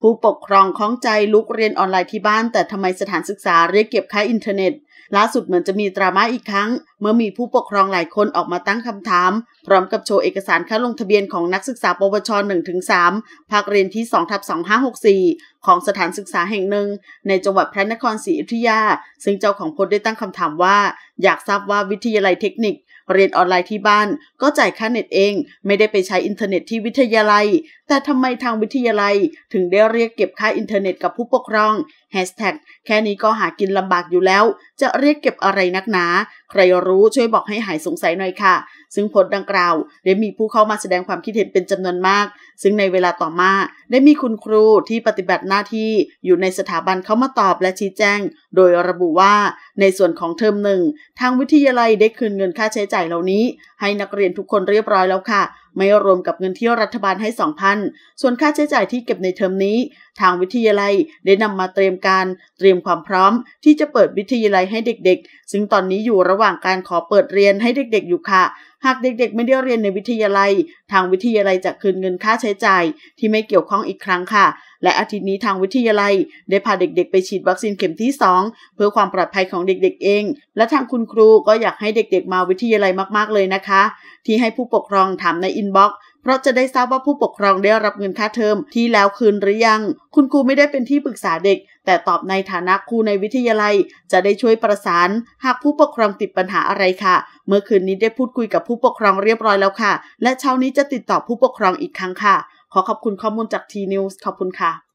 ผู้ปกครองคล้องใจลุกเรียนออนไลน์ที่บ้าน แต่ทำไมสถานศึกษาเรียกเก็บค่าอินเทอร์เน็ต ล่าสุดเหมือนจะมีดราม่าอีกครั้งเมื่อมีผู้ปกครองหลายคนออกมาตั้งคำถาม พร้อมกับโชว์เอกสารค่าลงทะเบียนของนักศึกษาปวช 1-3 ภาคเรียนที่2ทับ2564 ของสถานศึกษาแห่งหนึ่ง ในจังหวัดพระนครศรีอยุธยา ซึ่งเจ้าของโพสได้ตั้งคำถามว่า อยากทราบว่าวิทยาลัยเทคนิค เรียนออนไลน์ที่บ้าน ก็จ่ายค่าเน็ตเอง ไม่ได้ไปใช้อินเทอร์เน็ตที่วิทยาลัย แต่ทำไมทางวิทยาลัยถึงได้เรียกเก็บค่าอินเทอร์เน็ตกับผู้ปกครองแฮชแท็กแค่นี้ก็หากินลำบากอยู่แล้ว จะเรียกเก็บอะไรนักหนาใครรู้ช่วยบอกให้หายสงสัยหน่อยค่ะซึ่งต์ดังกล่าว ได้มีผู้เข้ามาแสดงความคิดเห็นเป็นจำนวนมาก ซึ่งในเวลาต่อมา ได้มีคุณครูที่ปฏิบัติหน้าที่อยู่ในสถาบันเข้ามาตอบและชี้แจง โดยระบุว่าในส่วนของเทอมหนึ่ง ทางวิทยาลัยได้คืนเงินค่าใช้จ่ายเหล่านี้ ให้นักเรียนทุกคนเรียบร้อยแล้วค่ะ ไม่รวมกับเงินที่รัฐบาลให้ 2,000 ส่วนค่าใช้จ่ายที่เก็บในเทอมนี้ ทางวิทยาลัยได้นำมาเตรียมการเตรียมความพร้อม ที่จะเปิดวิทยาลัยให้เด็กๆ ซึ่งตอนนี้อยู่ระหว่างการขอเปิดเรียนให้เด็กๆ อยู่ค่ะหากเด็กๆ ไม่ได้เรียนในวิทยาลัย ทางวิทยาลัยจะคืนเงินค่าใช้จ่ายที่ไม่เกี่ยวข้องอีกครั้งค่ะ และอาทิตย์นี้ทางวิทยาลัยได้พาเด็กๆ ไปฉีดวัคซีนเข็มที่ 2 เพื่อความปลอดภัยของเด็กๆ เอง และทางคุณครูก็อยากให้เด็กๆ มาวิทยาลัยมากๆเลยนะคะ ที่ให้ผู้ปกครองถามในอินบ็อกซ์พราะจะได้ทราบว่าผู้ปกครองได้รับเงินค่าเทอมที่แล้วคืนหรือยัง คุณครูไม่ได้เป็นที่ปรึกษาเด็กแต่ตอบในฐานะครูในวิทยาลัย จะได้ช่วยประสาน หากผู้ปกครองติดปัญหาอะไรค่ะ เมื่อคืนนี้ได้พูดคุยกับผู้ปกครองเรียบร้อยแล้วค่ะ และเช้านี้จะติดต่อผู้ปกครองอีกครั้งค่ะ ขอขอบคุณข้อมูลจากทีนิวส์ขอบคุณค่ะ